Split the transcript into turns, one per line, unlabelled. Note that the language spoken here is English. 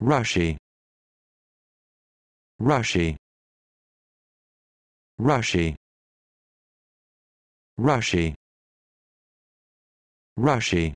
rushy rushy rushy rushy rushy